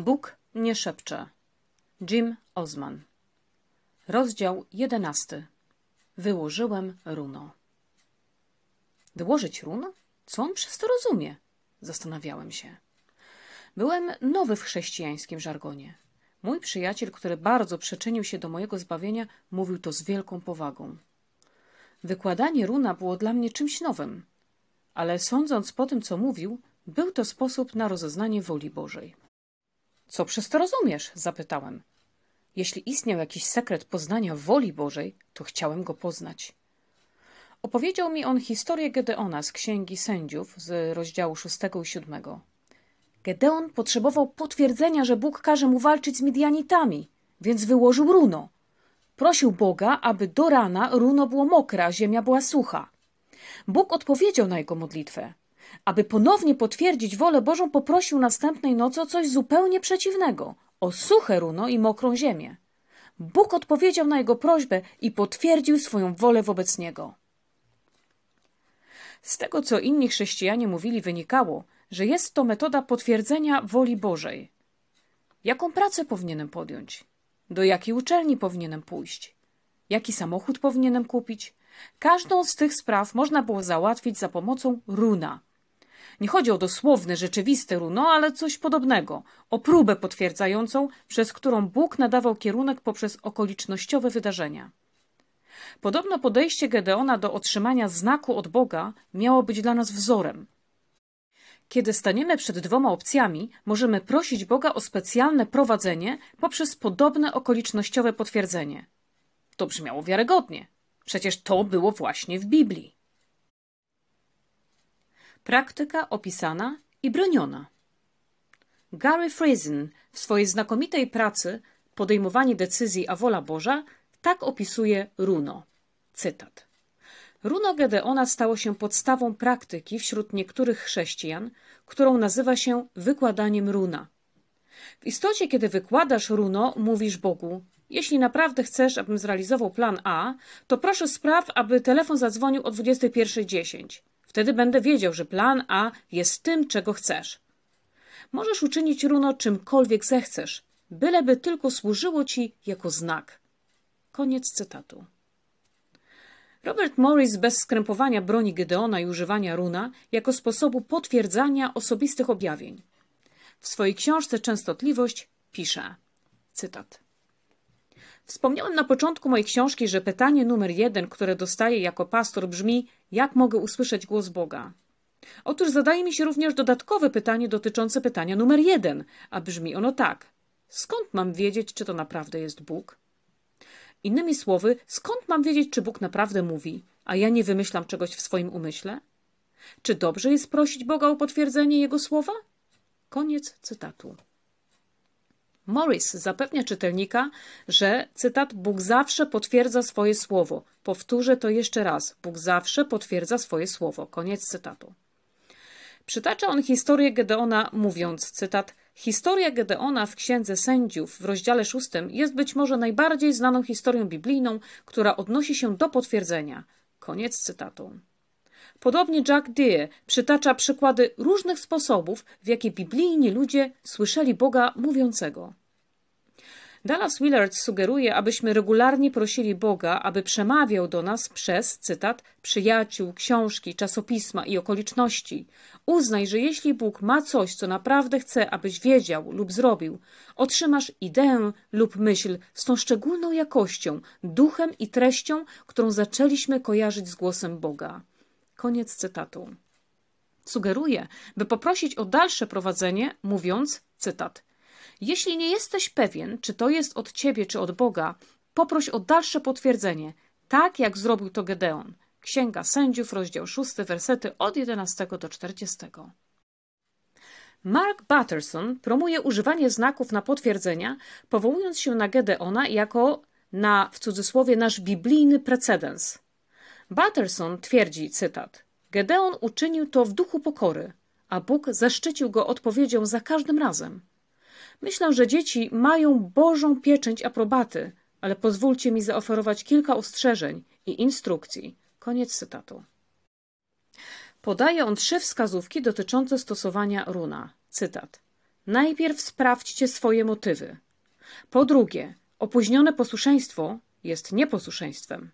Bóg nie szepcze. Jim Osman. Rozdział jedenasty. Wyłożyłem runo. Wyłożyć run? Co on przez to rozumie? Zastanawiałem się. Byłem nowy w chrześcijańskim żargonie. Mój przyjaciel, który bardzo przyczynił się do mojego zbawienia, mówił to z wielką powagą. Wykładanie runa było dla mnie czymś nowym, ale sądząc po tym, co mówił, był to sposób na rozeznanie woli Bożej. Co przez to rozumiesz? zapytałem. Jeśli istniał jakiś sekret poznania woli Bożej, to chciałem go poznać. Opowiedział mi on historię Gedeona z Księgi Sędziów z rozdziału 6 i 7. Gedeon potrzebował potwierdzenia, że Bóg każe mu walczyć z Midianitami, więc wyłożył runo. Prosił Boga, aby do rana runo było mokre, a ziemia była sucha. Bóg odpowiedział na jego modlitwę. Aby ponownie potwierdzić wolę Bożą, poprosił następnej nocy o coś zupełnie przeciwnego o suche runo i mokrą ziemię. Bóg odpowiedział na jego prośbę i potwierdził swoją wolę wobec niego. Z tego, co inni chrześcijanie mówili, wynikało, że jest to metoda potwierdzenia woli Bożej. Jaką pracę powinienem podjąć? Do jakiej uczelni powinienem pójść? Jaki samochód powinienem kupić? Każdą z tych spraw można było załatwić za pomocą runa, nie chodzi o dosłowne, rzeczywiste runo, ale coś podobnego, o próbę potwierdzającą, przez którą Bóg nadawał kierunek poprzez okolicznościowe wydarzenia. Podobno podejście Gedeona do otrzymania znaku od Boga miało być dla nas wzorem. Kiedy staniemy przed dwoma opcjami, możemy prosić Boga o specjalne prowadzenie poprzez podobne okolicznościowe potwierdzenie. To brzmiało wiarygodnie. Przecież to było właśnie w Biblii. Praktyka opisana i broniona. Gary Frizen w swojej znakomitej pracy Podejmowanie decyzji a wola Boża tak opisuje runo. Cytat. Runo Gedeona stało się podstawą praktyki wśród niektórych chrześcijan, którą nazywa się wykładaniem runa. W istocie, kiedy wykładasz runo, mówisz Bogu: Jeśli naprawdę chcesz, abym zrealizował plan A, to proszę spraw, aby telefon zadzwonił o 21.10. Wtedy będę wiedział, że plan A jest tym, czego chcesz. Możesz uczynić runo czymkolwiek zechcesz, byleby tylko służyło ci jako znak. Koniec cytatu. Robert Morris bez skrępowania broni Gedeona i używania runa jako sposobu potwierdzania osobistych objawień. W swojej książce Częstotliwość pisze, cytat, Wspomniałem na początku mojej książki, że pytanie numer jeden, które dostaję jako pastor, brzmi: jak mogę usłyszeć głos Boga? Otóż zadaje mi się również dodatkowe pytanie dotyczące pytania numer jeden, a brzmi ono tak: skąd mam wiedzieć, czy to naprawdę jest Bóg? Innymi słowy, skąd mam wiedzieć, czy Bóg naprawdę mówi, a ja nie wymyślam czegoś w swoim umyśle? Czy dobrze jest prosić Boga o potwierdzenie Jego słowa? Koniec cytatu. Morris zapewnia czytelnika, że, cytat, Bóg zawsze potwierdza swoje słowo. Powtórzę to jeszcze raz. Bóg zawsze potwierdza swoje słowo. Koniec cytatu. Przytacza on historię Gedeona mówiąc, cytat, Historia Gedeona w Księdze Sędziów w rozdziale szóstym jest być może najbardziej znaną historią biblijną, która odnosi się do potwierdzenia. Koniec cytatu. Podobnie Jack Deere przytacza przykłady różnych sposobów, w jaki biblijni ludzie słyszeli Boga mówiącego. Dallas Willard sugeruje, abyśmy regularnie prosili Boga, aby przemawiał do nas przez, cytat, przyjaciół, książki, czasopisma i okoliczności. Uznaj, że jeśli Bóg ma coś, co naprawdę chce, abyś wiedział lub zrobił, otrzymasz ideę lub myśl z tą szczególną jakością, duchem i treścią, którą zaczęliśmy kojarzyć z głosem Boga. Koniec cytatu. Sugeruję, by poprosić o dalsze prowadzenie, mówiąc, cytat, jeśli nie jesteś pewien, czy to jest od ciebie, czy od Boga, poproś o dalsze potwierdzenie, tak jak zrobił to Gedeon. Księga Sędziów, rozdział 6, wersety od 11 do 40. Mark Batterson promuje używanie znaków na potwierdzenia, powołując się na Gedeona jako na, w cudzysłowie, nasz biblijny precedens. Batterson twierdzi, cytat, Gedeon uczynił to w duchu pokory, a Bóg zaszczycił go odpowiedzią za każdym razem. Myślę, że dzieci mają Bożą pieczęć aprobaty, ale pozwólcie mi zaoferować kilka ostrzeżeń i instrukcji. Koniec cytatu. Podaje on trzy wskazówki dotyczące stosowania runa. Cytat. Najpierw sprawdźcie swoje motywy. Po drugie, opóźnione posłuszeństwo jest nieposłuszeństwem.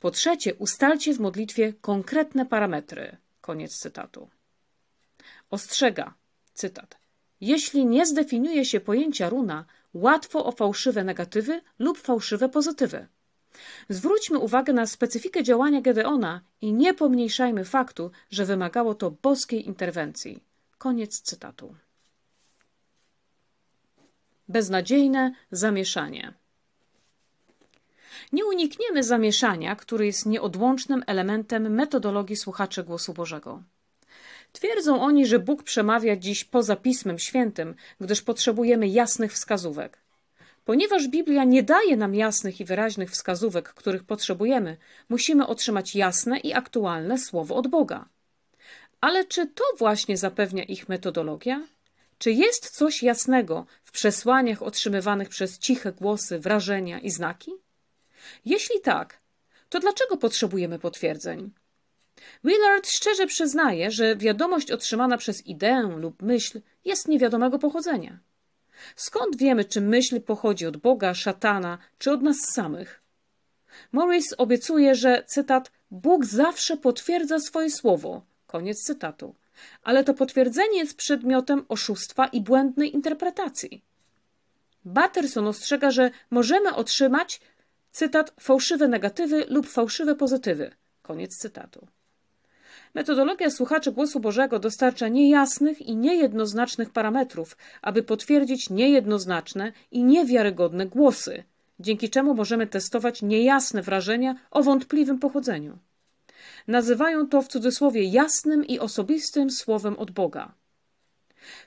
Po trzecie, ustalcie w modlitwie konkretne parametry. Koniec cytatu. Ostrzega, cytat. Jeśli nie zdefiniuje się pojęcia runa, łatwo o fałszywe negatywy lub fałszywe pozytywy. Zwróćmy uwagę na specyfikę działania Gedeona i nie pomniejszajmy faktu, że wymagało to boskiej interwencji. Koniec cytatu. Beznadziejne zamieszanie nie unikniemy zamieszania, który jest nieodłącznym elementem metodologii słuchaczy głosu Bożego. Twierdzą oni, że Bóg przemawia dziś poza Pismem Świętym, gdyż potrzebujemy jasnych wskazówek. Ponieważ Biblia nie daje nam jasnych i wyraźnych wskazówek, których potrzebujemy, musimy otrzymać jasne i aktualne słowo od Boga. Ale czy to właśnie zapewnia ich metodologia? Czy jest coś jasnego w przesłaniach otrzymywanych przez ciche głosy, wrażenia i znaki? Jeśli tak, to dlaczego potrzebujemy potwierdzeń? Willard szczerze przyznaje, że wiadomość otrzymana przez ideę lub myśl jest niewiadomego pochodzenia. Skąd wiemy, czy myśl pochodzi od Boga, szatana, czy od nas samych? Morris obiecuje, że, cytat, Bóg zawsze potwierdza swoje słowo, koniec cytatu, ale to potwierdzenie jest przedmiotem oszustwa i błędnej interpretacji. Batterson ostrzega, że możemy otrzymać Cytat: fałszywe negatywy lub fałszywe pozytywy. Koniec cytatu. Metodologia słuchaczy głosu Bożego dostarcza niejasnych i niejednoznacznych parametrów, aby potwierdzić niejednoznaczne i niewiarygodne głosy, dzięki czemu możemy testować niejasne wrażenia o wątpliwym pochodzeniu. Nazywają to w cudzysłowie jasnym i osobistym słowem od Boga.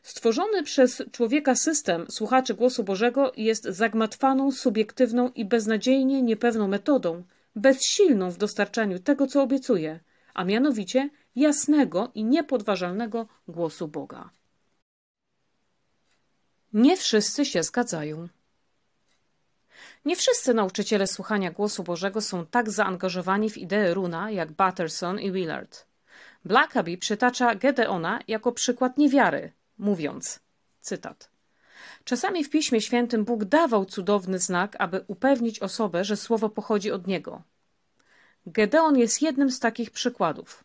Stworzony przez człowieka system słuchaczy głosu Bożego jest zagmatwaną, subiektywną i beznadziejnie niepewną metodą, bezsilną w dostarczaniu tego, co obiecuje, a mianowicie jasnego i niepodważalnego głosu Boga. Nie wszyscy się zgadzają. Nie wszyscy nauczyciele słuchania głosu Bożego są tak zaangażowani w ideę Runa jak Butterson i Willard. Blackaby przytacza Gedeona jako przykład niewiary, mówiąc, cytat, Czasami w Piśmie Świętym Bóg dawał cudowny znak, aby upewnić osobę, że słowo pochodzi od Niego. Gedeon jest jednym z takich przykładów.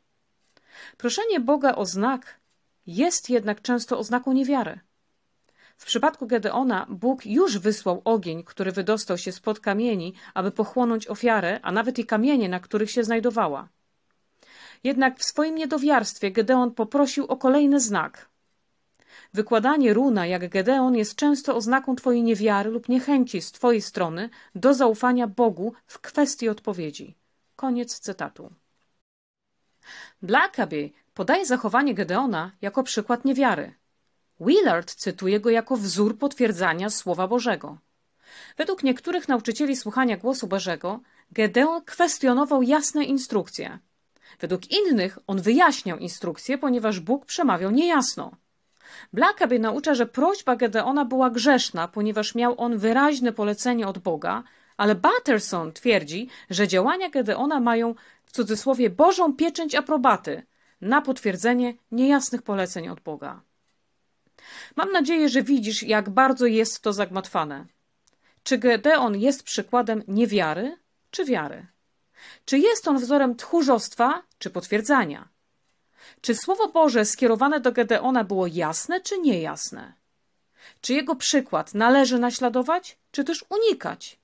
Proszenie Boga o znak jest jednak często oznaką niewiary. W przypadku Gedeona Bóg już wysłał ogień, który wydostał się spod kamieni, aby pochłonąć ofiarę, a nawet i kamienie, na których się znajdowała. Jednak w swoim niedowiarstwie Gedeon poprosił o kolejny znak – Wykładanie runa jak Gedeon jest często oznaką Twojej niewiary lub niechęci z Twojej strony do zaufania Bogu w kwestii odpowiedzi. Koniec cytatu. Blackaby podaje zachowanie Gedeona jako przykład niewiary. Willard cytuje go jako wzór potwierdzania Słowa Bożego. Według niektórych nauczycieli słuchania głosu Bożego, Gedeon kwestionował jasne instrukcje. Według innych on wyjaśniał instrukcje, ponieważ Bóg przemawiał niejasno. Blackaby naucza, że prośba Gedeona była grzeszna, ponieważ miał on wyraźne polecenie od Boga, ale Batterson twierdzi, że działania Gedeona mają w cudzysłowie Bożą pieczęć aprobaty na potwierdzenie niejasnych poleceń od Boga. Mam nadzieję, że widzisz, jak bardzo jest to zagmatwane. Czy Gedeon jest przykładem niewiary czy wiary? Czy jest on wzorem tchórzostwa czy potwierdzania? Czy Słowo Boże skierowane do Gedeona było jasne czy niejasne? Czy jego przykład należy naśladować, czy też unikać?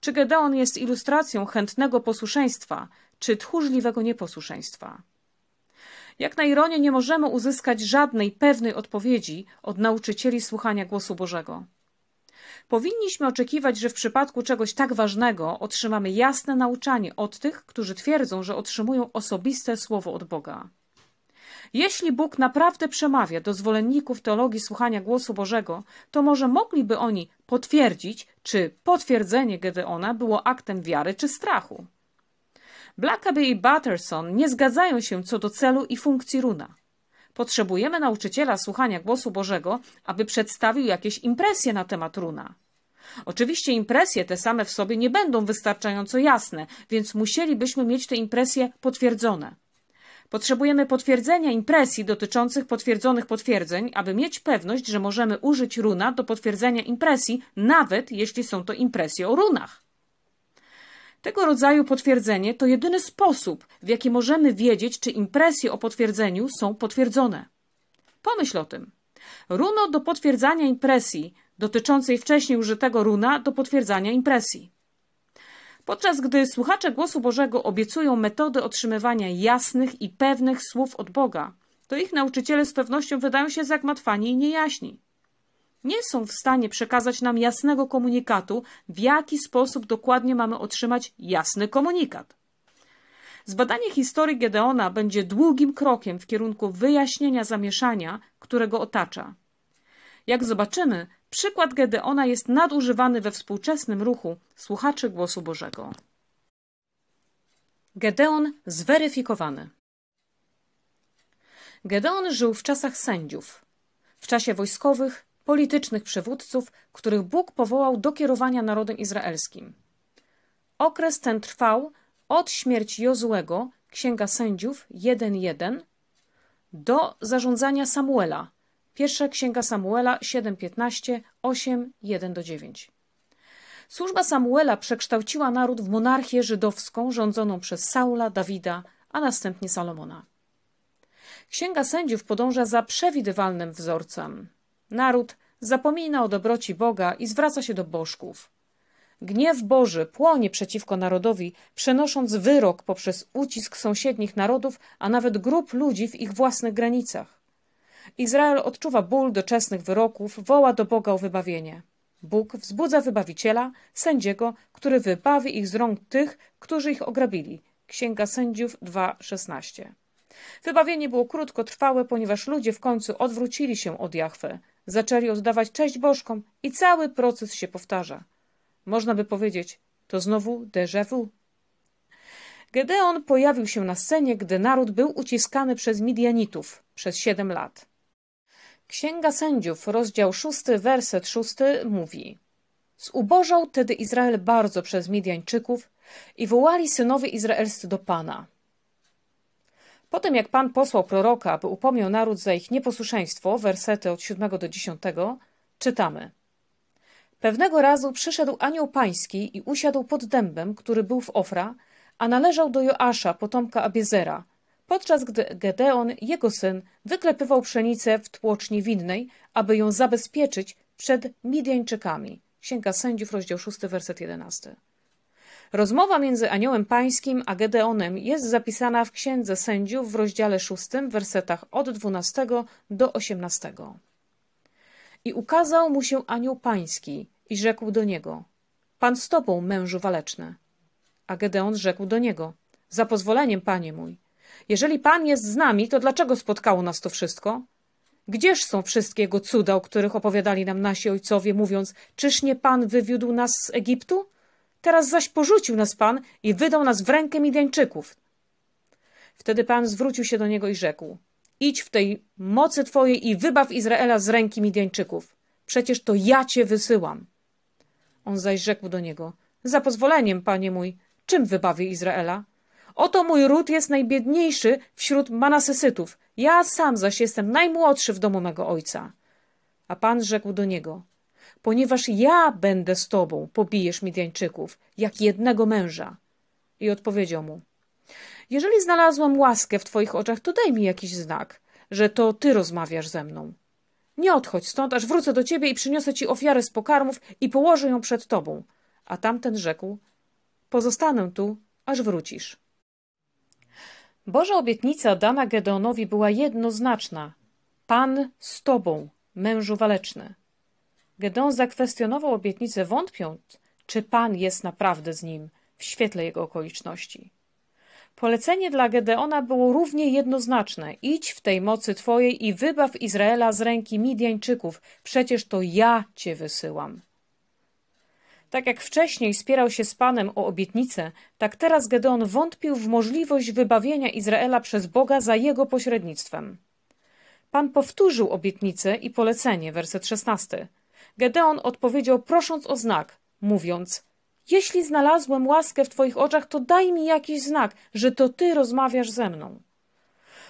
Czy Gedeon jest ilustracją chętnego posłuszeństwa, czy tchórzliwego nieposłuszeństwa? Jak na ironię nie możemy uzyskać żadnej pewnej odpowiedzi od nauczycieli słuchania głosu Bożego. Powinniśmy oczekiwać, że w przypadku czegoś tak ważnego otrzymamy jasne nauczanie od tych, którzy twierdzą, że otrzymują osobiste słowo od Boga. Jeśli Bóg naprawdę przemawia do zwolenników teologii słuchania głosu Bożego, to może mogliby oni potwierdzić, czy potwierdzenie Gedeona było aktem wiary czy strachu. Blackaby i Butterson nie zgadzają się co do celu i funkcji runa. Potrzebujemy nauczyciela słuchania głosu Bożego, aby przedstawił jakieś impresje na temat runa. Oczywiście impresje te same w sobie nie będą wystarczająco jasne, więc musielibyśmy mieć te impresje potwierdzone. Potrzebujemy potwierdzenia impresji dotyczących potwierdzonych potwierdzeń, aby mieć pewność, że możemy użyć runa do potwierdzenia impresji, nawet jeśli są to impresje o runach. Tego rodzaju potwierdzenie to jedyny sposób, w jaki możemy wiedzieć, czy impresje o potwierdzeniu są potwierdzone. Pomyśl o tym. Runo do potwierdzania impresji dotyczącej wcześniej użytego runa do potwierdzania impresji. Podczas gdy słuchacze głosu Bożego obiecują metody otrzymywania jasnych i pewnych słów od Boga, to ich nauczyciele z pewnością wydają się zagmatwani i niejaśni. Nie są w stanie przekazać nam jasnego komunikatu, w jaki sposób dokładnie mamy otrzymać jasny komunikat. Zbadanie historii Gedeona będzie długim krokiem w kierunku wyjaśnienia zamieszania, którego otacza. Jak zobaczymy, Przykład Gedeona jest nadużywany we współczesnym ruchu słuchaczy głosu Bożego. Gedeon zweryfikowany. Gedeon żył w czasach sędziów, w czasie wojskowych, politycznych przywódców, których Bóg powołał do kierowania narodem izraelskim. Okres ten trwał od śmierci Jozłego, Księga Sędziów 1.1, do zarządzania Samuela Pierwsza Księga Samuela 7:15, 8, 1-9. Służba Samuela przekształciła naród w monarchię żydowską rządzoną przez Saula, Dawida, a następnie Salomona. Księga sędziów podąża za przewidywalnym wzorcem. Naród zapomina o dobroci Boga i zwraca się do bożków. Gniew Boży płonie przeciwko narodowi, przenosząc wyrok poprzez ucisk sąsiednich narodów, a nawet grup ludzi w ich własnych granicach. Izrael odczuwa ból doczesnych wyroków, woła do Boga o wybawienie. Bóg wzbudza wybawiciela, sędziego, który wybawi ich z rąk tych, którzy ich ograbili. Księga Sędziów 2:16. Wybawienie było krótkotrwałe, ponieważ ludzie w końcu odwrócili się od Jahwe, zaczęli oddawać cześć bożkom i cały proces się powtarza. Można by powiedzieć, to znowu déjà vu. Gedeon pojawił się na scenie, gdy naród był uciskany przez Midianitów przez siedem lat. Księga Sędziów, rozdział 6, werset 6 mówi Zubożał tedy Izrael bardzo przez midjańczyków i wołali synowie izraelscy do Pana. Po tym jak Pan posłał proroka, aby upomniał naród za ich nieposłuszeństwo, wersety od 7 do 10, czytamy. Pewnego razu przyszedł anioł pański i usiadł pod dębem, który był w Ofra, a należał do Joasza, potomka Abiezera, podczas gdy Gedeon, jego syn, wyklepywał pszenicę w tłoczni winnej, aby ją zabezpieczyć przed Midiańczykami. Księga Sędziów, rozdział 6, werset 11. Rozmowa między aniołem pańskim a Gedeonem jest zapisana w Księdze Sędziów w rozdziale 6, wersetach od 12 do 18. I ukazał mu się anioł pański i rzekł do niego, Pan z tobą, mężu waleczny. A Gedeon rzekł do niego, za pozwoleniem, panie mój. Jeżeli Pan jest z nami, to dlaczego spotkało nas to wszystko? Gdzież są wszystkie Jego cuda, o których opowiadali nam nasi ojcowie, mówiąc, czyż nie Pan wywiódł nas z Egiptu? Teraz zaś porzucił nas Pan i wydał nas w rękę Midjańczyków? Wtedy Pan zwrócił się do niego i rzekł, idź w tej mocy Twojej i wybaw Izraela z ręki Midjańczyków. Przecież to ja Cię wysyłam. On zaś rzekł do niego, za pozwoleniem, Panie mój, czym wybawię Izraela? Oto mój ród jest najbiedniejszy wśród manasesytów. Ja sam zaś jestem najmłodszy w domu mego ojca. A pan rzekł do niego: Ponieważ ja będę z tobą, pobijesz Midjańczyków, jak jednego męża. I odpowiedział mu: Jeżeli znalazłem łaskę w twoich oczach, to daj mi jakiś znak, że to ty rozmawiasz ze mną. Nie odchodź stąd, aż wrócę do ciebie i przyniosę ci ofiarę z pokarmów i położę ją przed tobą. A tamten rzekł: Pozostanę tu, aż wrócisz. Boża obietnica dana Gedeonowi była jednoznaczna. Pan z tobą, mężu waleczny. Gedeon zakwestionował obietnicę wątpiąc, czy Pan jest naprawdę z nim w świetle jego okoliczności. Polecenie dla Gedeona było równie jednoznaczne: idź w tej mocy Twojej i wybaw Izraela z ręki Midjańczyków, przecież to ja Cię wysyłam. Tak jak wcześniej spierał się z Panem o obietnicę, tak teraz Gedeon wątpił w możliwość wybawienia Izraela przez Boga za jego pośrednictwem. Pan powtórzył obietnicę i polecenie, werset 16. Gedeon odpowiedział prosząc o znak, mówiąc Jeśli znalazłem łaskę w Twoich oczach, to daj mi jakiś znak, że to Ty rozmawiasz ze mną.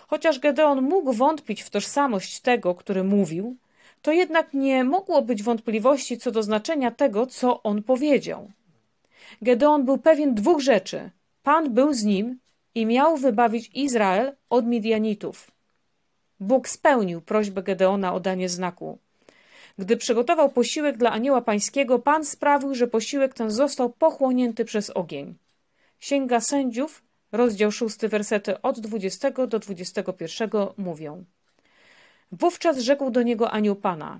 Chociaż Gedeon mógł wątpić w tożsamość tego, który mówił, to jednak nie mogło być wątpliwości co do znaczenia tego, co on powiedział. Gedeon był pewien dwóch rzeczy. Pan był z nim i miał wybawić Izrael od Midianitów. Bóg spełnił prośbę Gedeona o danie znaku. Gdy przygotował posiłek dla anioła pańskiego, Pan sprawił, że posiłek ten został pochłonięty przez ogień. Księga Sędziów, rozdział 6, wersety od 20 do 21 mówią. Wówczas rzekł do niego anioł Pana: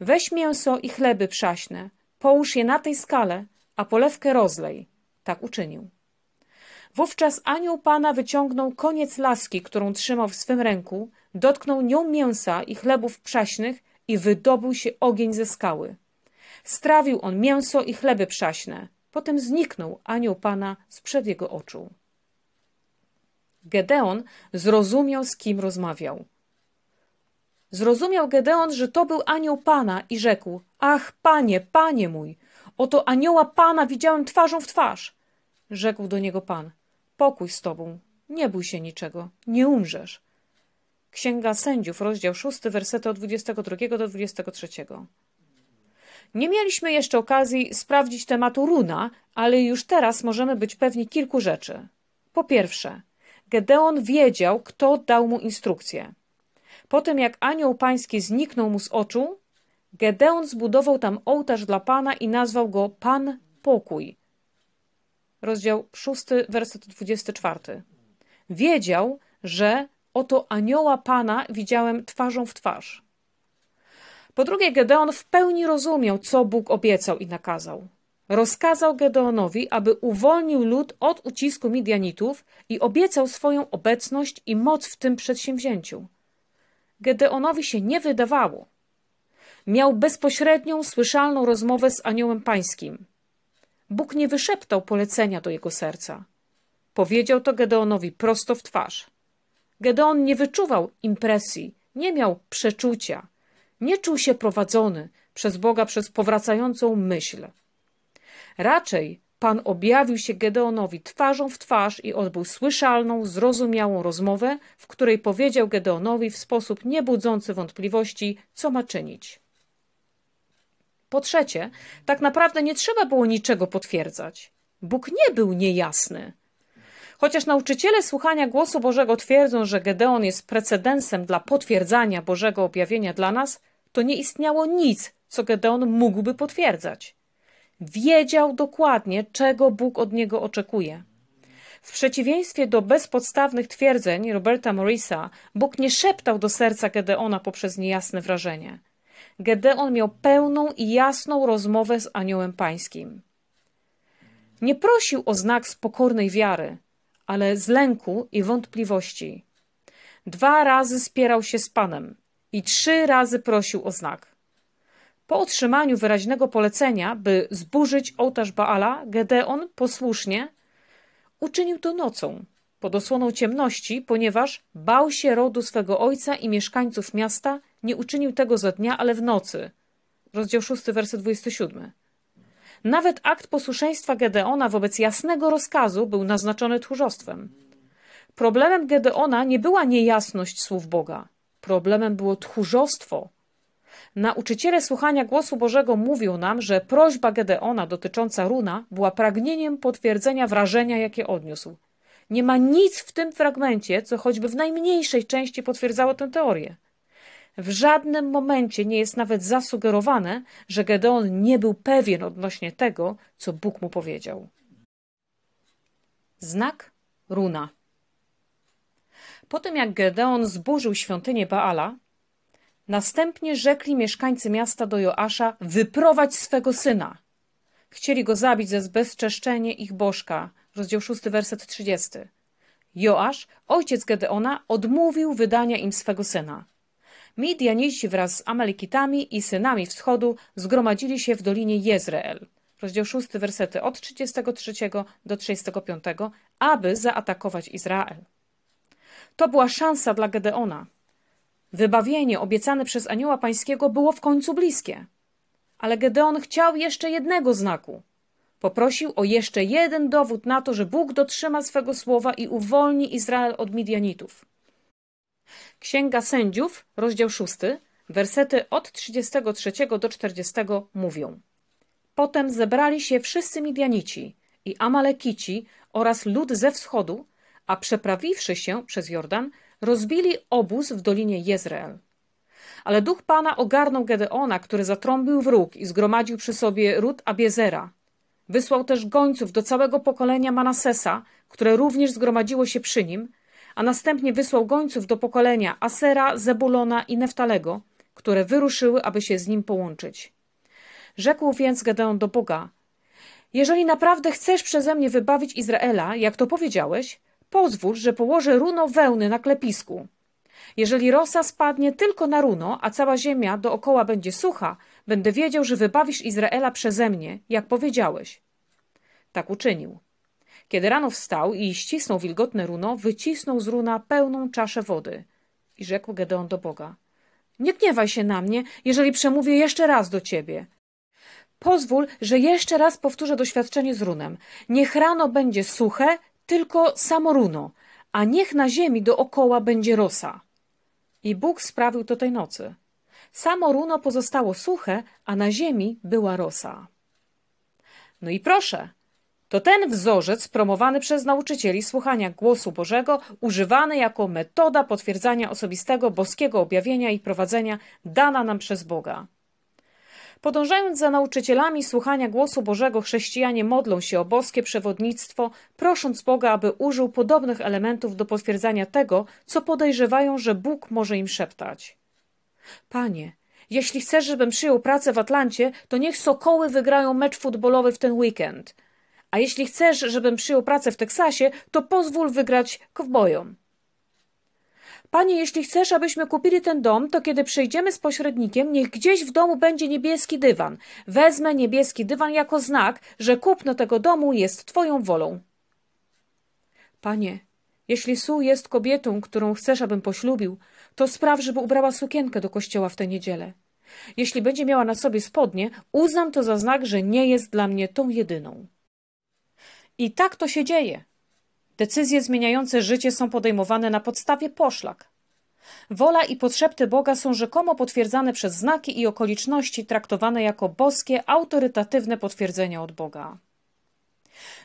Weź mięso i chleby przaśne, połóż je na tej skale, a polewkę rozlej. Tak uczynił. Wówczas anioł Pana wyciągnął koniec laski, którą trzymał w swym ręku, dotknął nią mięsa i chlebów przaśnych i wydobył się ogień ze skały. Strawił on mięso i chleby przaśne. Potem zniknął anioł Pana sprzed jego oczu. Gedeon zrozumiał, z kim rozmawiał. Zrozumiał Gedeon, że to był anioł Pana i rzekł: Ach, panie, panie mój, oto anioła Pana widziałem twarzą w twarz. Rzekł do niego Pan: Pokój z tobą, nie bój się niczego, nie umrzesz. Księga Sędziów, rozdział 6, wersety od 22 do 23. Nie mieliśmy jeszcze okazji sprawdzić tematu runa, ale już teraz możemy być pewni kilku rzeczy. Po pierwsze, Gedeon wiedział, kto dał mu instrukcję. Po tym, jak anioł pański zniknął mu z oczu, Gedeon zbudował tam ołtarz dla Pana i nazwał go Pan Pokój. Rozdział 6, werset 24. Wiedział, że oto anioła Pana widziałem twarzą w twarz. Po drugie, Gedeon w pełni rozumiał, co Bóg obiecał i nakazał. Rozkazał Gedeonowi, aby uwolnił lud od ucisku Midianitów i obiecał swoją obecność i moc w tym przedsięwzięciu. Gedeonowi się nie wydawało. Miał bezpośrednią, słyszalną rozmowę z aniołem pańskim. Bóg nie wyszeptał polecenia do jego serca. Powiedział to Gedeonowi prosto w twarz. Gedeon nie wyczuwał impresji, nie miał przeczucia, nie czuł się prowadzony przez Boga przez powracającą myśl. Raczej Pan objawił się Gedeonowi twarzą w twarz i odbył słyszalną, zrozumiałą rozmowę, w której powiedział Gedeonowi w sposób niebudzący wątpliwości, co ma czynić. Po trzecie, tak naprawdę nie trzeba było niczego potwierdzać. Bóg nie był niejasny. Chociaż nauczyciele słuchania głosu Bożego twierdzą, że Gedeon jest precedensem dla potwierdzania Bożego objawienia dla nas, to nie istniało nic, co Gedeon mógłby potwierdzać. Wiedział dokładnie, czego Bóg od niego oczekuje. W przeciwieństwie do bezpodstawnych twierdzeń Roberta Morrisa, Bóg nie szeptał do serca Gedeona poprzez niejasne wrażenie. Gedeon miał pełną i jasną rozmowę z aniołem pańskim. Nie prosił o znak z pokornej wiary, ale z lęku i wątpliwości. Dwa razy spierał się z Panem i trzy razy prosił o znak. Po otrzymaniu wyraźnego polecenia, by zburzyć ołtarz Baala, Gedeon posłusznie uczynił to nocą, pod osłoną ciemności, ponieważ bał się rodu swego ojca i mieszkańców miasta, nie uczynił tego za dnia, ale w nocy. Rozdział 6, werset 27. Nawet akt posłuszeństwa Gedeona wobec jasnego rozkazu był naznaczony tchórzostwem. Problemem Gedeona nie była niejasność słów Boga. Problemem było tchórzostwo, Nauczyciele słuchania głosu Bożego mówił nam, że prośba Gedeona dotycząca runa była pragnieniem potwierdzenia wrażenia, jakie odniósł. Nie ma nic w tym fragmencie, co choćby w najmniejszej części potwierdzało tę teorię. W żadnym momencie nie jest nawet zasugerowane, że Gedeon nie był pewien odnośnie tego, co Bóg mu powiedział. Znak runa. Po tym jak Gedeon zburzył świątynię Baala, Następnie rzekli mieszkańcy miasta do Joasza: Wyprowadź swego syna! Chcieli go zabić za zbezczeszczenie ich bożka. Rozdział 6, werset 30. Joasz, ojciec Gedeona, odmówił wydania im swego syna. Midianici wraz z Amalekitami i synami wschodu zgromadzili się w dolinie Jezreel, rozdział 6, wersety od 33 do 35, aby zaatakować Izrael. To była szansa dla Gedeona. Wybawienie obiecane przez anioła pańskiego było w końcu bliskie. Ale Gedeon chciał jeszcze jednego znaku. Poprosił o jeszcze jeden dowód na to, że Bóg dotrzyma swego słowa i uwolni Izrael od Midianitów. Księga Sędziów, rozdział 6, wersety od 33 do 40 mówią. Potem zebrali się wszyscy Midianici i Amalekici oraz lud ze wschodu, a przeprawiwszy się przez Jordan, rozbili obóz w dolinie Jezreel. Ale duch Pana ogarnął Gedeona, który zatrąbił wróg i zgromadził przy sobie ród Abiezera. Wysłał też gońców do całego pokolenia Manasesa, które również zgromadziło się przy nim, a następnie wysłał gońców do pokolenia Asera, Zebulona i Neftalego, które wyruszyły, aby się z nim połączyć. Rzekł więc Gedeon do Boga: Jeżeli naprawdę chcesz przeze mnie wybawić Izraela, jak to powiedziałeś, Pozwól, że położę runo wełny na klepisku. Jeżeli rosa spadnie tylko na runo, a cała ziemia dookoła będzie sucha, będę wiedział, że wybawisz Izraela przeze mnie, jak powiedziałeś. Tak uczynił. Kiedy rano wstał i ścisnął wilgotne runo, wycisnął z runa pełną czaszę wody. I rzekł Gedeon do Boga. Nie gniewaj się na mnie, jeżeli przemówię jeszcze raz do ciebie. Pozwól, że jeszcze raz powtórzę doświadczenie z runem. Niech rano będzie suche, tylko samo runo, a niech na ziemi dookoła będzie rosa. I Bóg sprawił to tej nocy. Samo runo pozostało suche, a na ziemi była rosa. No i proszę, to ten wzorzec promowany przez nauczycieli słuchania głosu Bożego, używany jako metoda potwierdzania osobistego boskiego objawienia i prowadzenia dana nam przez Boga. Podążając za nauczycielami słuchania głosu Bożego, chrześcijanie modlą się o boskie przewodnictwo, prosząc Boga, aby użył podobnych elementów do potwierdzania tego, co podejrzewają, że Bóg może im szeptać. Panie, jeśli chcesz, żebym przyjął pracę w Atlancie, to niech Sokoły wygrają mecz futbolowy w ten weekend. A jeśli chcesz, żebym przyjął pracę w Teksasie, to pozwól wygrać kowbojom. Panie, jeśli chcesz, abyśmy kupili ten dom, to kiedy przyjdziemy z pośrednikiem, niech gdzieś w domu będzie niebieski dywan. Wezmę niebieski dywan jako znak, że kupno tego domu jest Twoją wolą. Panie, jeśli Su jest kobietą, którą chcesz, abym poślubił, to spraw, żeby ubrała sukienkę do kościoła w tę niedzielę. Jeśli będzie miała na sobie spodnie, uznam to za znak, że nie jest dla mnie tą jedyną. I tak to się dzieje. Decyzje zmieniające życie są podejmowane na podstawie poszlak. Wola i potrzeby Boga są rzekomo potwierdzane przez znaki i okoliczności traktowane jako boskie, autorytatywne potwierdzenia od Boga.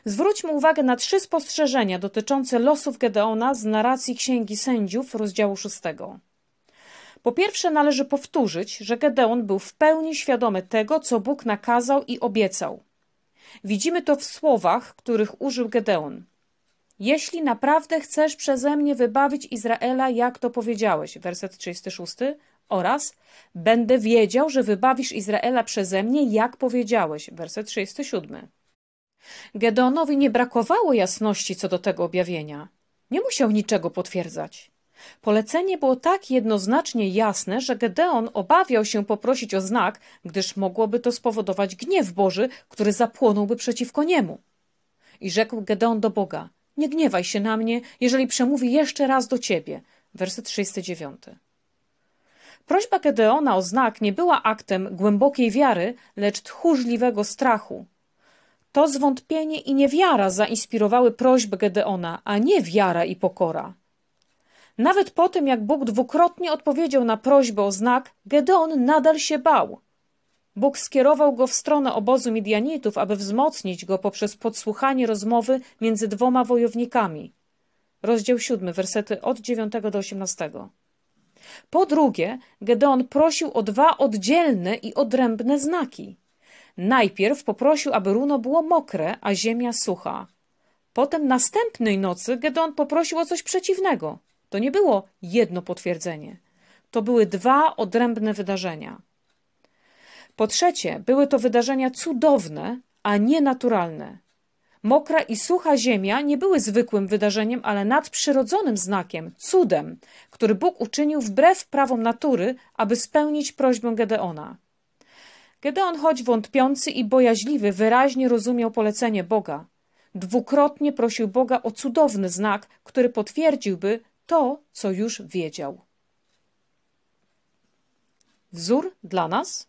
Zwróćmy uwagę na trzy spostrzeżenia dotyczące losów Gedeona z narracji Księgi Sędziów rozdziału 6. Po pierwsze, należy powtórzyć, że Gedeon był w pełni świadomy tego, co Bóg nakazał i obiecał. Widzimy to w słowach, których użył Gedeon – jeśli naprawdę chcesz przeze mnie wybawić Izraela, jak to powiedziałeś, werset 36, oraz będę wiedział, że wybawisz Izraela przeze mnie, jak powiedziałeś, werset 37. Gedeonowi nie brakowało jasności co do tego objawienia. Nie musiał niczego potwierdzać. Polecenie było tak jednoznacznie jasne, że Gedeon obawiał się poprosić o znak, gdyż mogłoby to spowodować gniew Boży, który zapłonąłby przeciwko niemu. I rzekł Gedeon do Boga: nie gniewaj się na mnie, jeżeli przemówi jeszcze raz do ciebie. Werset 69. Prośba Gedeona o znak nie była aktem głębokiej wiary, lecz tchórzliwego strachu. To zwątpienie i niewiara zainspirowały prośbę Gedeona, a nie wiara i pokora. Nawet po tym, jak Bóg dwukrotnie odpowiedział na prośbę o znak, Gedeon nadal się bał. Bóg skierował go w stronę obozu Midianitów, aby wzmocnić go poprzez podsłuchanie rozmowy między dwoma wojownikami. Rozdział 7, wersety od 9 do 18. Po drugie, Gedeon prosił o dwa oddzielne i odrębne znaki. Najpierw poprosił, aby runo było mokre, a ziemia sucha. Potem następnej nocy Gedeon poprosił o coś przeciwnego. To nie było jedno potwierdzenie. To były dwa odrębne wydarzenia. Po trzecie, były to wydarzenia cudowne, a nie naturalne. Mokra i sucha ziemia nie były zwykłym wydarzeniem, ale nadprzyrodzonym znakiem, cudem, który Bóg uczynił wbrew prawom natury, aby spełnić prośbę Gedeona. Gedeon, choć wątpiący i bojaźliwy, wyraźnie rozumiał polecenie Boga. Dwukrotnie prosił Boga o cudowny znak, który potwierdziłby to, co już wiedział. Wzór dla nas?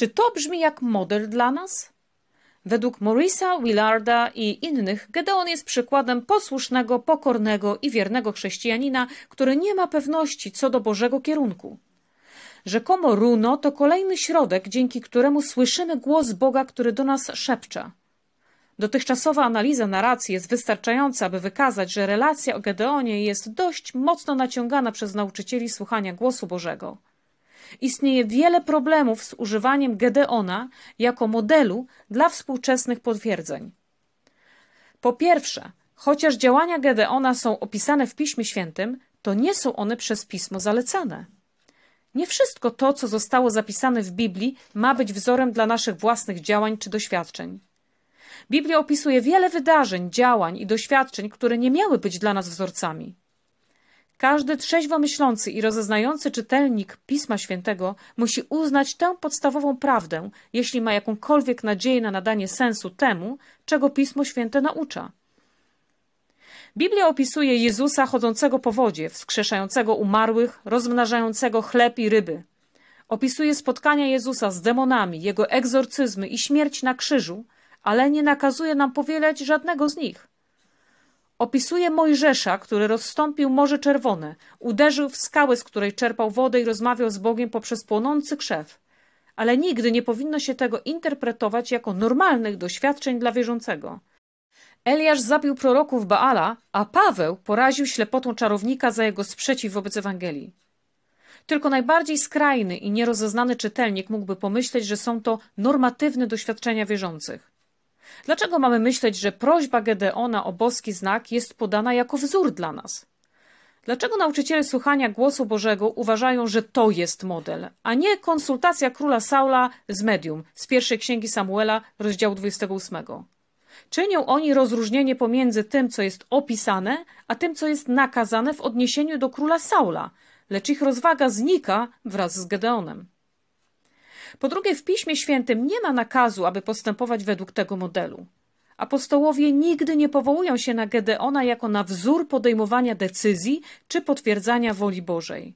Czy to brzmi jak model dla nas? Według Morisa, Willarda i innych, Gedeon jest przykładem posłusznego, pokornego i wiernego chrześcijanina, który nie ma pewności co do Bożego kierunku. Rzekomo runo to kolejny środek, dzięki któremu słyszymy głos Boga, który do nas szepcze. Dotychczasowa analiza narracji jest wystarczająca, aby wykazać, że relacja o Gedeonie jest dość mocno naciągana przez nauczycieli słuchania głosu Bożego istnieje wiele problemów z używaniem Gedeona jako modelu dla współczesnych potwierdzeń. Po pierwsze, chociaż działania Gedeona są opisane w Piśmie Świętym, to nie są one przez pismo zalecane. Nie wszystko to, co zostało zapisane w Biblii, ma być wzorem dla naszych własnych działań czy doświadczeń. Biblia opisuje wiele wydarzeń, działań i doświadczeń, które nie miały być dla nas wzorcami. Każdy trzeźwo myślący i rozeznający czytelnik Pisma Świętego musi uznać tę podstawową prawdę, jeśli ma jakąkolwiek nadzieję na nadanie sensu temu, czego Pismo Święte naucza. Biblia opisuje Jezusa chodzącego po wodzie, wskrzeszającego umarłych, rozmnażającego chleb i ryby. Opisuje spotkania Jezusa z demonami, jego egzorcyzmy i śmierć na krzyżu, ale nie nakazuje nam powielać żadnego z nich. Opisuje Mojżesza, który rozstąpił Morze Czerwone, uderzył w skałę, z której czerpał wodę i rozmawiał z Bogiem poprzez płonący krzew. Ale nigdy nie powinno się tego interpretować jako normalnych doświadczeń dla wierzącego. Eliasz zabił proroków Baala, a Paweł poraził ślepotą czarownika za jego sprzeciw wobec Ewangelii. Tylko najbardziej skrajny i nierozeznany czytelnik mógłby pomyśleć, że są to normatywne doświadczenia wierzących. Dlaczego mamy myśleć, że prośba Gedeona o boski znak jest podana jako wzór dla nas? Dlaczego nauczyciele słuchania głosu Bożego uważają, że to jest model, a nie konsultacja króla Saula z medium z pierwszej księgi Samuela, rozdziału 28? Czynią oni rozróżnienie pomiędzy tym, co jest opisane, a tym, co jest nakazane w odniesieniu do króla Saula, lecz ich rozwaga znika wraz z Gedeonem. Po drugie, w Piśmie Świętym nie ma nakazu, aby postępować według tego modelu. Apostołowie nigdy nie powołują się na Gedeona jako na wzór podejmowania decyzji czy potwierdzania woli Bożej.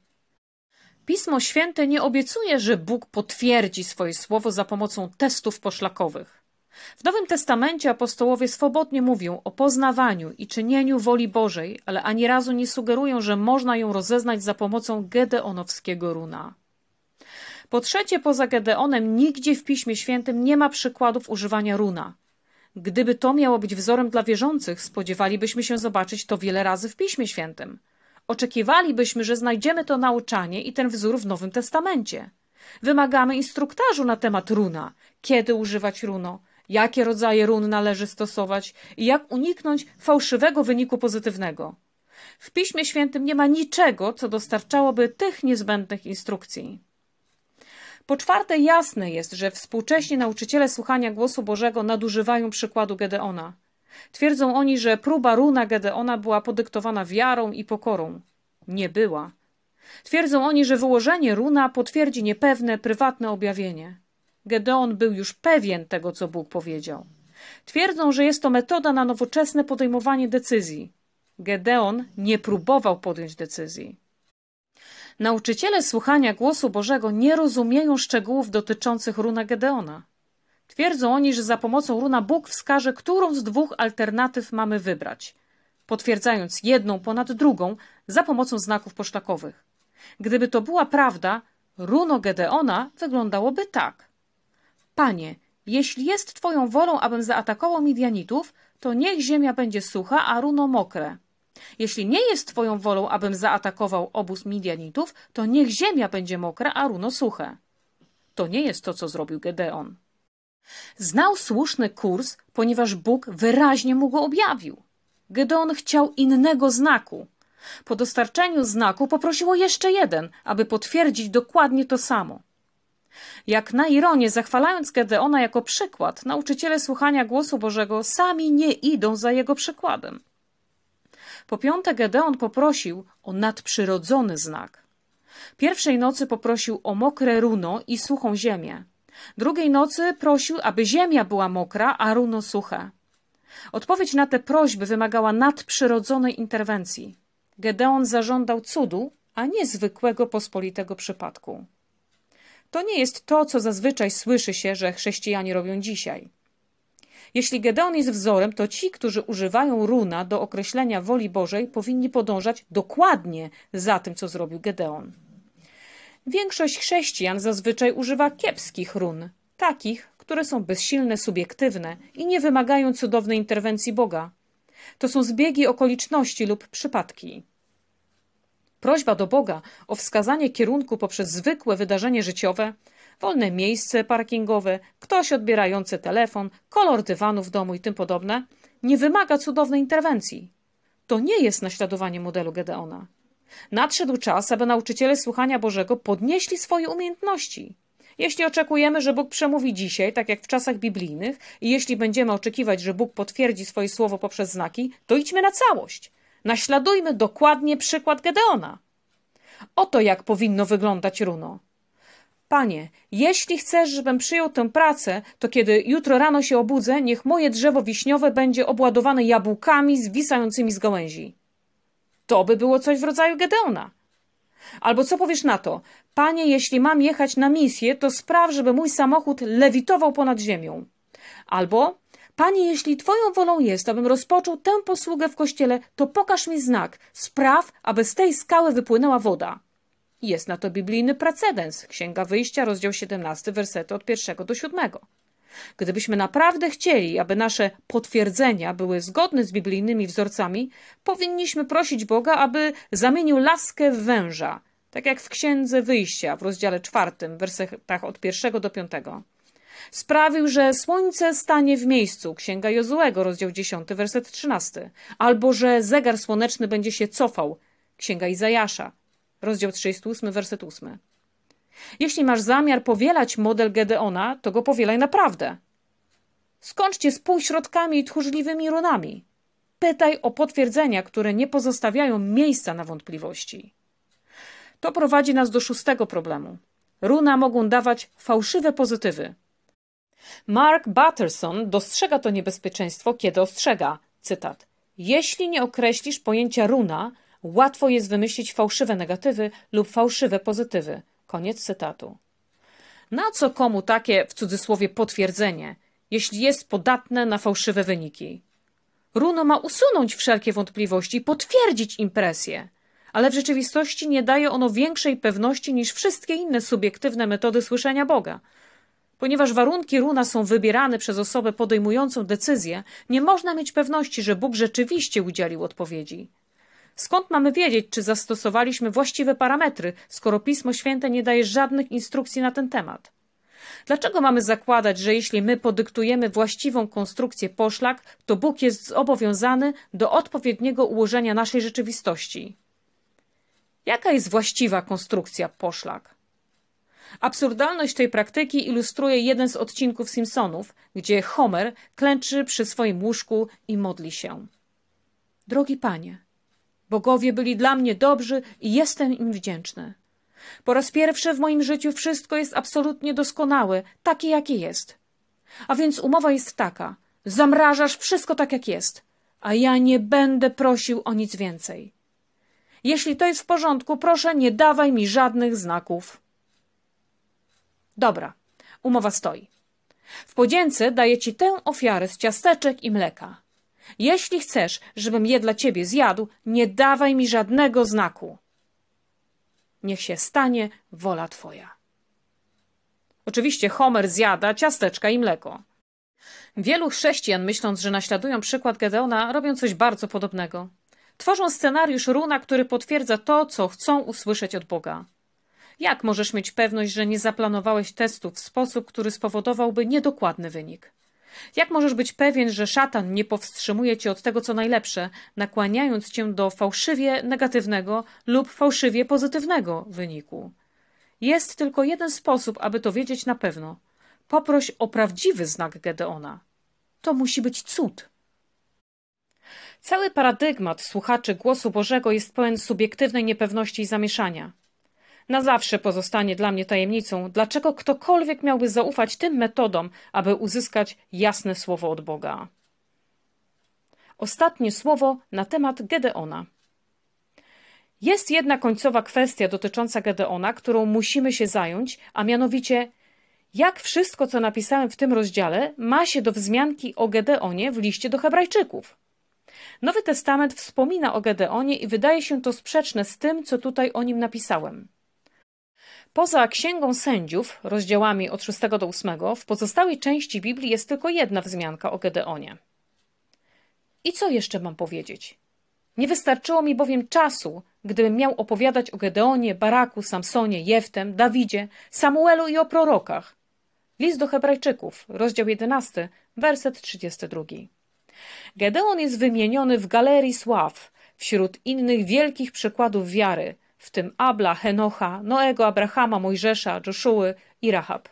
Pismo Święte nie obiecuje, że Bóg potwierdzi swoje słowo za pomocą testów poszlakowych. W Nowym Testamencie apostołowie swobodnie mówią o poznawaniu i czynieniu woli Bożej, ale ani razu nie sugerują, że można ją rozeznać za pomocą gedeonowskiego runa. Po trzecie, poza Gedeonem nigdzie w Piśmie Świętym nie ma przykładów używania runa. Gdyby to miało być wzorem dla wierzących, spodziewalibyśmy się zobaczyć to wiele razy w Piśmie Świętym. Oczekiwalibyśmy, że znajdziemy to nauczanie i ten wzór w Nowym Testamencie. Wymagamy instruktażu na temat runa, kiedy używać runo, jakie rodzaje run należy stosować i jak uniknąć fałszywego wyniku pozytywnego. W Piśmie Świętym nie ma niczego, co dostarczałoby tych niezbędnych instrukcji. Po czwarte, jasne jest, że współcześni nauczyciele słuchania głosu Bożego nadużywają przykładu Gedeona. Twierdzą oni, że próba runa Gedeona była podyktowana wiarą i pokorą. Nie była. Twierdzą oni, że wyłożenie runa potwierdzi niepewne, prywatne objawienie. Gedeon był już pewien tego, co Bóg powiedział. Twierdzą, że jest to metoda na nowoczesne podejmowanie decyzji. Gedeon nie próbował podjąć decyzji. Nauczyciele słuchania głosu Bożego nie rozumieją szczegółów dotyczących runa Gedeona. Twierdzą oni, że za pomocą runa Bóg wskaże, którą z dwóch alternatyw mamy wybrać, potwierdzając jedną ponad drugą za pomocą znaków poszlakowych. Gdyby to była prawda, runo Gedeona wyglądałoby tak. Panie, jeśli jest Twoją wolą, abym zaatakował Midianitów, to niech ziemia będzie sucha, a runo mokre. Jeśli nie jest twoją wolą, abym zaatakował obóz Midianitów, to niech ziemia będzie mokra, a runo suche. To nie jest to, co zrobił Gedeon. Znał słuszny kurs, ponieważ Bóg wyraźnie mu go objawił. Gedeon chciał innego znaku. Po dostarczeniu znaku poprosiło jeszcze jeden, aby potwierdzić dokładnie to samo. Jak na ironię, zachwalając Gedeona jako przykład, nauczyciele słuchania głosu Bożego sami nie idą za jego przykładem. Po piąte, Gedeon poprosił o nadprzyrodzony znak. Pierwszej nocy poprosił o mokre runo i suchą ziemię. Drugiej nocy prosił, aby ziemia była mokra, a runo suche. Odpowiedź na te prośby wymagała nadprzyrodzonej interwencji. Gedeon zażądał cudu, a nie zwykłego pospolitego przypadku. To nie jest to, co zazwyczaj słyszy się, że chrześcijanie robią dzisiaj. Jeśli Gedeon jest wzorem, to ci, którzy używają runa do określenia woli Bożej, powinni podążać dokładnie za tym, co zrobił Gedeon. Większość chrześcijan zazwyczaj używa kiepskich run, takich, które są bezsilne, subiektywne i nie wymagają cudownej interwencji Boga. To są zbiegi okoliczności lub przypadki. Prośba do Boga o wskazanie kierunku poprzez zwykłe wydarzenie życiowe wolne miejsce parkingowe, ktoś odbierający telefon, kolor dywanu w domu i tym podobne, nie wymaga cudownej interwencji. To nie jest naśladowanie modelu Gedeona. Nadszedł czas, aby nauczyciele słuchania Bożego podnieśli swoje umiejętności. Jeśli oczekujemy, że Bóg przemówi dzisiaj, tak jak w czasach biblijnych, i jeśli będziemy oczekiwać, że Bóg potwierdzi swoje słowo poprzez znaki, to idźmy na całość. Naśladujmy dokładnie przykład Gedeona. Oto jak powinno wyglądać runo. Panie, jeśli chcesz, żebym przyjął tę pracę, to kiedy jutro rano się obudzę, niech moje drzewo wiśniowe będzie obładowane jabłkami zwisającymi z gałęzi. To by było coś w rodzaju Gedeona. Albo co powiesz na to? Panie, jeśli mam jechać na misję, to spraw, żeby mój samochód lewitował ponad ziemią. Albo, Panie, jeśli Twoją wolą jest, abym rozpoczął tę posługę w kościele, to pokaż mi znak, spraw, aby z tej skały wypłynęła woda. Jest na to biblijny precedens. Księga Wyjścia, rozdział 17, wersety od pierwszego do siódmego. Gdybyśmy naprawdę chcieli, aby nasze potwierdzenia były zgodne z biblijnymi wzorcami, powinniśmy prosić Boga, aby zamienił laskę w węża, tak jak w Księdze Wyjścia w rozdziale czwartym, wersetach od pierwszego do piątego. Sprawił, że słońce stanie w miejscu, Księga Jozułego, rozdział 10, werset 13, albo że zegar słoneczny będzie się cofał, Księga Izajasza, rozdział 38, werset 8. Jeśli masz zamiar powielać model Gedeona, to go powielaj naprawdę. Skończcie z półśrodkami i tchórzliwymi runami. Pytaj o potwierdzenia, które nie pozostawiają miejsca na wątpliwości. To prowadzi nas do szóstego problemu. Runa mogą dawać fałszywe pozytywy. Mark Butterson dostrzega to niebezpieczeństwo, kiedy ostrzega, cytat, jeśli nie określisz pojęcia runa, Łatwo jest wymyślić fałszywe negatywy lub fałszywe pozytywy. Koniec cytatu. Na co komu takie, w cudzysłowie, potwierdzenie, jeśli jest podatne na fałszywe wyniki? Runo ma usunąć wszelkie wątpliwości i potwierdzić impresję, ale w rzeczywistości nie daje ono większej pewności niż wszystkie inne subiektywne metody słyszenia Boga. Ponieważ warunki runa są wybierane przez osobę podejmującą decyzję, nie można mieć pewności, że Bóg rzeczywiście udzielił odpowiedzi. Skąd mamy wiedzieć, czy zastosowaliśmy właściwe parametry, skoro Pismo Święte nie daje żadnych instrukcji na ten temat? Dlaczego mamy zakładać, że jeśli my podyktujemy właściwą konstrukcję poszlak, to Bóg jest zobowiązany do odpowiedniego ułożenia naszej rzeczywistości? Jaka jest właściwa konstrukcja poszlak? Absurdalność tej praktyki ilustruje jeden z odcinków Simpsonów, gdzie Homer klęczy przy swoim łóżku i modli się. Drogi panie, Bogowie byli dla mnie dobrzy i jestem im wdzięczny. Po raz pierwszy w moim życiu wszystko jest absolutnie doskonałe, takie jakie jest. A więc umowa jest taka: zamrażasz wszystko tak jak jest, a ja nie będę prosił o nic więcej. Jeśli to jest w porządku, proszę, nie dawaj mi żadnych znaków. Dobra, umowa stoi. W podzięce daję ci tę ofiarę z ciasteczek i mleka. Jeśli chcesz, żebym je dla ciebie zjadł, nie dawaj mi żadnego znaku. Niech się stanie wola twoja. Oczywiście Homer zjada ciasteczka i mleko. Wielu chrześcijan, myśląc, że naśladują przykład Gedeona, robią coś bardzo podobnego. Tworzą scenariusz runa, który potwierdza to, co chcą usłyszeć od Boga. Jak możesz mieć pewność, że nie zaplanowałeś testu w sposób, który spowodowałby niedokładny wynik? Jak możesz być pewien, że szatan nie powstrzymuje cię od tego, co najlepsze, nakłaniając cię do fałszywie negatywnego lub fałszywie pozytywnego wyniku? Jest tylko jeden sposób, aby to wiedzieć na pewno. Poproś o prawdziwy znak Gedeona. To musi być cud. Cały paradygmat słuchaczy głosu Bożego jest pełen subiektywnej niepewności i zamieszania. Na zawsze pozostanie dla mnie tajemnicą, dlaczego ktokolwiek miałby zaufać tym metodom, aby uzyskać jasne słowo od Boga. Ostatnie słowo na temat Gedeona. Jest jedna końcowa kwestia dotycząca Gedeona, którą musimy się zająć, a mianowicie jak wszystko, co napisałem w tym rozdziale, ma się do wzmianki o Gedeonie w liście do Hebrajczyków. Nowy Testament wspomina o Gedeonie i wydaje się to sprzeczne z tym, co tutaj o nim napisałem. Poza Księgą Sędziów, rozdziałami od 6 do 8, w pozostałej części Biblii jest tylko jedna wzmianka o Gedeonie. I co jeszcze mam powiedzieć? Nie wystarczyło mi bowiem czasu, gdybym miał opowiadać o Gedeonie, Baraku, Samsonie, Jeftem, Dawidzie, Samuelu i o prorokach. List do Hebrajczyków, rozdział 11, werset 32. Gedeon jest wymieniony w galerii sław wśród innych wielkich przykładów wiary – w tym Abla, Henocha, Noego, Abrahama, Mojżesza, Joszuły i Rahab.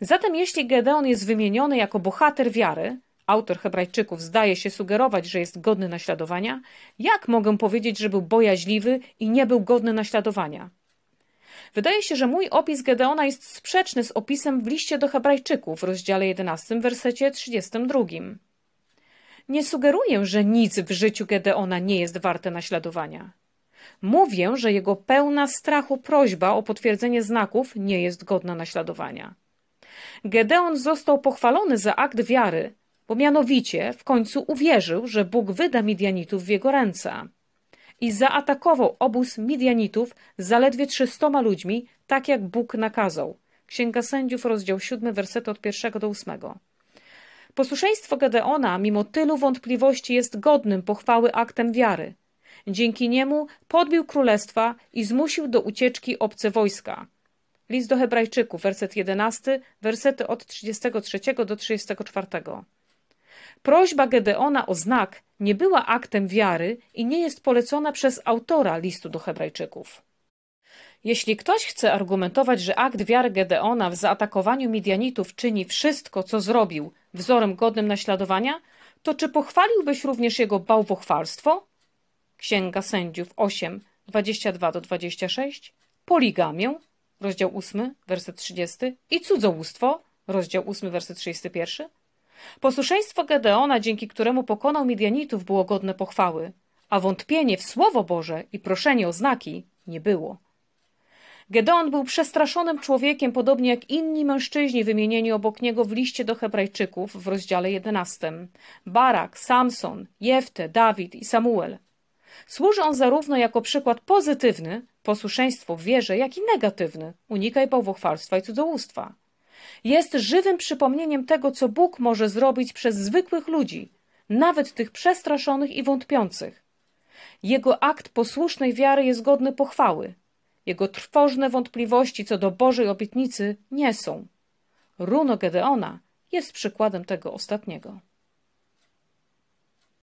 Zatem jeśli Gedeon jest wymieniony jako bohater wiary, autor Hebrajczyków zdaje się sugerować, że jest godny naśladowania, jak mogę powiedzieć, że był bojaźliwy i nie był godny naśladowania? Wydaje się, że mój opis Gedeona jest sprzeczny z opisem w liście do Hebrajczyków w rozdziale 11, wersecie 32. Nie sugeruję, że nic w życiu Gedeona nie jest warte naśladowania. Mówię, że jego pełna strachu prośba o potwierdzenie znaków nie jest godna naśladowania. Gedeon został pochwalony za akt wiary, bo mianowicie w końcu uwierzył, że Bóg wyda Midianitów w jego ręce. I zaatakował obóz Midianitów zaledwie trzystoma ludźmi, tak jak Bóg nakazał. Księga Sędziów, rozdział 7, werset od 1 do 8. Posłuszeństwo Gedeona, mimo tylu wątpliwości, jest godnym pochwały aktem wiary – Dzięki niemu podbił królestwa i zmusił do ucieczki obce wojska. List do Hebrajczyków, werset 11, wersety od 33 do 34. Prośba Gedeona o znak nie była aktem wiary i nie jest polecona przez autora listu do Hebrajczyków. Jeśli ktoś chce argumentować, że akt wiary Gedeona w zaatakowaniu Midianitów czyni wszystko, co zrobił, wzorem godnym naśladowania, to czy pochwaliłbyś również jego bałwochwalstwo? Księga Sędziów 8, 22-26, poligamię, rozdział 8, werset 30 i cudzołóstwo, rozdział 8, werset 31. Posłuszeństwo Gedeona, dzięki któremu pokonał Midianitów, było godne pochwały, a wątpienie w Słowo Boże i proszenie o znaki nie było. Gedeon był przestraszonym człowiekiem, podobnie jak inni mężczyźni wymienieni obok niego w liście do Hebrajczyków w rozdziale 11. Barak, Samson, Jefte, Dawid i Samuel – Służy on zarówno jako przykład pozytywny, posłuszeństwo w wierze, jak i negatywny, unikaj bałwochwalstwa i cudzołóstwa. Jest żywym przypomnieniem tego, co Bóg może zrobić przez zwykłych ludzi, nawet tych przestraszonych i wątpiących. Jego akt posłusznej wiary jest godny pochwały. Jego trwożne wątpliwości co do Bożej obietnicy nie są. Runo Gedeona jest przykładem tego ostatniego.